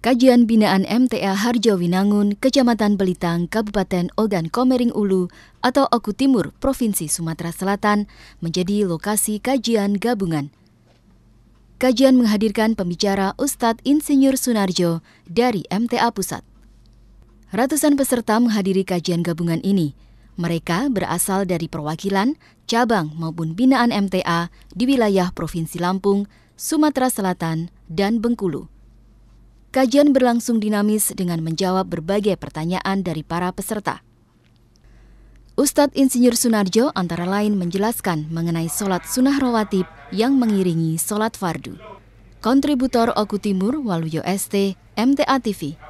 Kajian Binaan MTA Winangun, Kecamatan Belitang, Kabupaten Ogan Komering Ulu, atau Oku Timur, Provinsi Sumatera Selatan, menjadi lokasi kajian gabungan. Kajian menghadirkan pembicara Ustadz Insinyur Sunarjo dari MTA Pusat. Ratusan peserta menghadiri kajian gabungan ini. Mereka berasal dari perwakilan, cabang maupun binaan MTA di wilayah Provinsi Lampung, Sumatera Selatan, dan Bengkulu. Kajian berlangsung dinamis dengan menjawab berbagai pertanyaan dari para peserta. Ustadz Insinyur Sunarjo antara lain menjelaskan mengenai sholat sunnah rawatib yang mengiringi sholat fardu. Kontributor Oku Timur Waluyo ST, MTA TV.